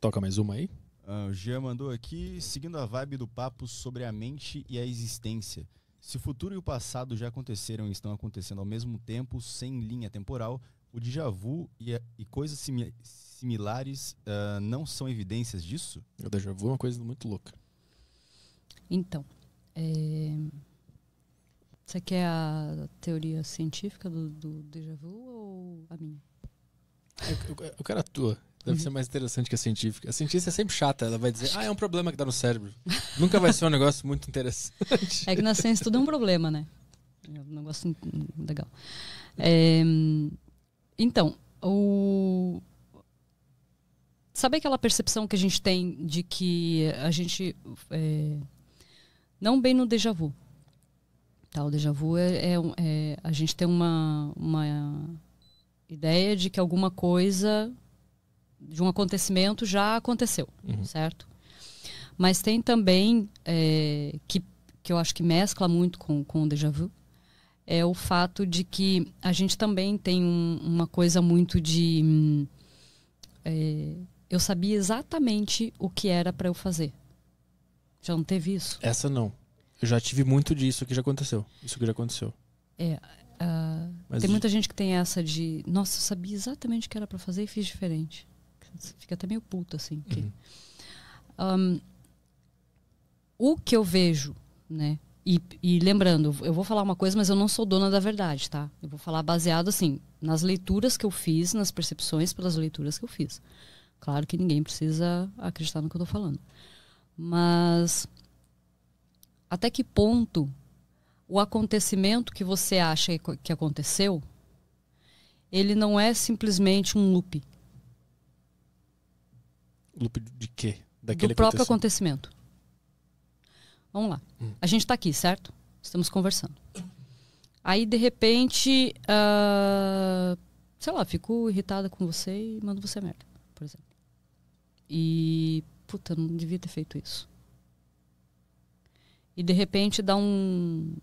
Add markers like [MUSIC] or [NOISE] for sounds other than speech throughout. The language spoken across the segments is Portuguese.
Toca mais uma aí. Ah, o Jean mandou aqui, seguindo a vibe do papo sobre a mente e a existência. Se o futuro e o passado já aconteceram e estão acontecendo ao mesmo tempo, sem linha temporal, o déjà vu e, a, e coisas simi similares uh, não são evidências disso? O déjà vu é uma coisa muito louca. Então, é... você quer a teoria científica do, do déjà vu ou a minha? Eu, eu, eu quero a tua. Deve uhum. ser mais interessante que a científica. A cientista é sempre chata, ela vai dizer, ah, é um problema que dá no cérebro. Nunca vai ser um negócio muito interessante. É que na ciência tudo é um problema, né? É um negócio legal. É, então, o. Sabe aquela percepção que a gente tem de que a gente. É, não bem no déjà vu. Tá, o déjà vu é, é, é a gente tem uma, uma ideia de que alguma coisa de um acontecimento já aconteceu, uhum. certo? Mas tem também, é, que, que eu acho que mescla muito com, com o déjà vu, é o fato de que a gente também tem um, uma coisa muito de. é, eu sabia exatamente o que era para eu fazer. Já não teve isso? Essa não. Eu já tive muito disso que já aconteceu. Isso que já aconteceu. É. Uh, tem muita gente que tem essa de, nossa, eu sabia exatamente o que era para fazer e fiz diferente fica até meio puto assim. Que, uhum. um, o que eu vejo, né? E, e, lembrando, eu vou falar uma coisa, mas eu não sou dona da verdade, tá? Eu vou falar baseado, assim, nas leituras que eu fiz, nas percepções pelas leituras que eu fiz. Claro que ninguém precisa acreditar no que eu tô falando. Mas até que ponto o acontecimento que você acha que aconteceu, ele não é simplesmente um loop, loop de quê? Daquele Do próprio acontecimento. acontecimento. Vamos lá. Hum. A gente está aqui, certo? Estamos conversando. Aí, de repente, uh, sei lá, fico irritada com você e mando você merda, por exemplo. E, puta, não devia ter feito isso. E, de repente, dá um,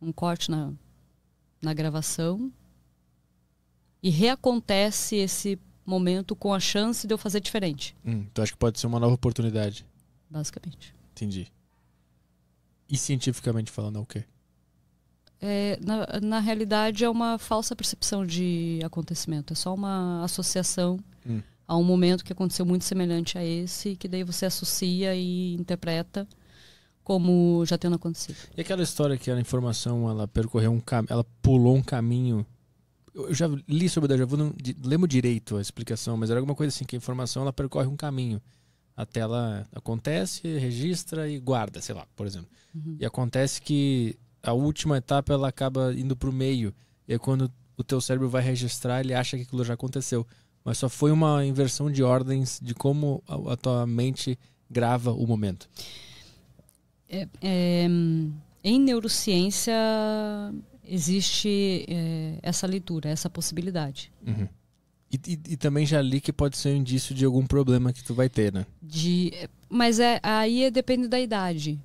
um corte na, na gravação e reacontece esse momento com a chance de eu fazer diferente. Hum, então acho que pode ser uma nova oportunidade. Basicamente. Entendi. E cientificamente falando, é o quê? É, na, na realidade, é uma falsa percepção de acontecimento. É só uma associação hum. a um momento que aconteceu muito semelhante a esse, que daí você associa e interpreta como já tendo acontecido. E aquela história que a informação ela percorreu um caminho, ela pulou um caminho eu já li sobre o déjà vu, não lembro direito a explicação, mas era alguma coisa assim, que a informação ela percorre um caminho. Até ela acontece, registra e guarda, sei lá, por exemplo. Uhum. E acontece que a última etapa ela acaba indo para o meio. E quando o teu cérebro vai registrar, ele acha que aquilo já aconteceu. Mas só foi uma inversão de ordens de como a, tua mente grava o momento. É, é, em neurociência existe é, essa leitura, essa possibilidade. Uhum. E, e, e, também já li que pode ser um indício de algum problema que tu vai ter, né? De, mas é, aí é, depende da idade.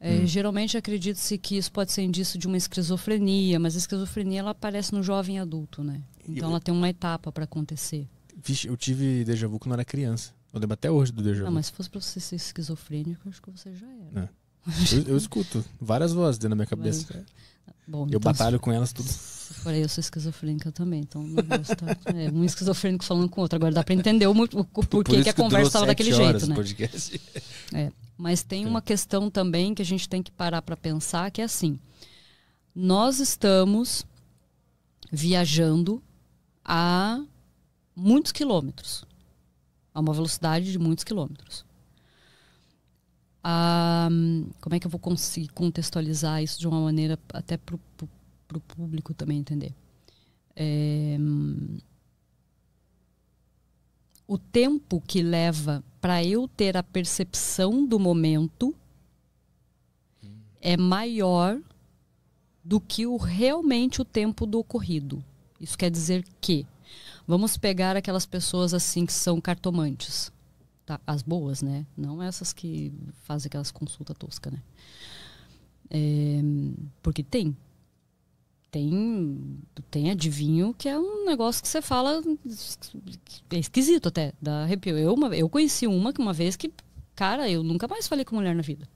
É, hum. Geralmente acredita-se que isso pode ser indício de uma esquizofrenia, mas a esquizofrenia ela aparece no jovem adulto, né? Então eu, ela tem uma etapa para acontecer. Vixe, eu tive déjà vu quando era criança. Eu lembro até hoje do déjà vu. Ah, mas se fosse pra você ser esquizofrênico, eu acho que você já era. É. Eu, eu escuto várias vozes dentro da minha cabeça. Bom, eu então, batalho com elas tudo. aí, eu sou esquizofrênica também, então não tá? É, um esquizofrênico falando com outro. Agora dá para entender o, o, o porquê Por que a conversa estava daquele jeito, né? Podcast. É, mas tem uma questão também que a gente tem que parar para pensar, que é assim. Nós estamos viajando a muitos quilômetros. A uma velocidade de muitos quilômetros. Ah, como é que eu vou conseguir contextualizar isso de uma maneira até para o público também entender. É, o tempo que leva para eu ter a percepção do momento é maior do que o realmente o tempo do ocorrido. Isso quer dizer que vamos pegar aquelas pessoas assim que são cartomantes tá, as boas, né? Não essas que fazem aquelas consultas toscas, né? É, porque tem. Tem, tem adivinho que é um negócio que você fala é esquisito até, dá arrepio. Eu, uma, eu conheci uma que uma vez que, cara, eu nunca mais falei com mulher na vida.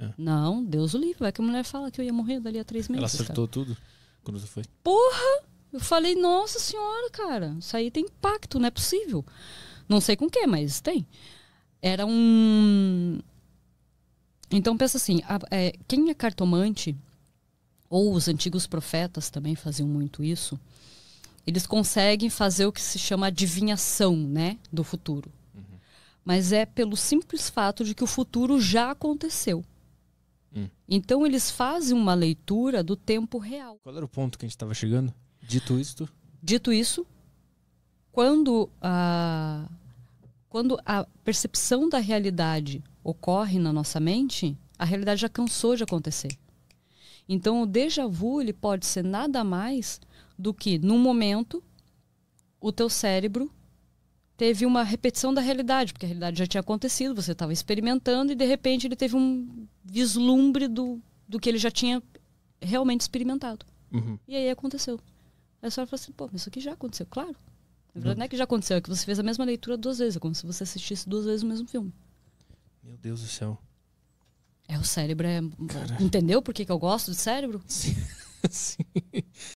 É. Não, Deus o livre. É que a mulher fala que eu ia morrer dali a três meses. Ela acertou cara. tudo quando você foi? Porra! Eu falei, nossa senhora, cara, isso aí tem impacto, não é possível. Não sei com que, mas tem. Era um. Então pensa assim, a, é, quem é cartomante, ou os antigos profetas também faziam muito isso, eles conseguem fazer o que se chama adivinhação né, do futuro. Uhum. Mas é pelo simples fato de que o futuro já aconteceu. Hum. Então eles fazem uma leitura do tempo real. Qual era o ponto que a gente estava chegando? Dito isto? Dito isso, quando a, quando a percepção da realidade ocorre na nossa mente, a realidade já cansou de acontecer. Então, o déjà vu ele pode ser nada mais do que, num momento, o teu cérebro teve uma repetição da realidade, porque a realidade já tinha acontecido, você estava experimentando e, de repente, ele teve um vislumbre do, do que ele já tinha realmente experimentado. Uhum. E aí aconteceu. Aí a senhora falou assim, pô, mas isso aqui já aconteceu, claro. Na verdade, não é que já aconteceu, é que você fez a mesma leitura duas vezes, é como se você assistisse duas vezes o mesmo filme. Meu Deus do céu. É, o cérebro é. Cara. Entendeu por que, que eu gosto de cérebro? Sim. [LAUGHS] Sim.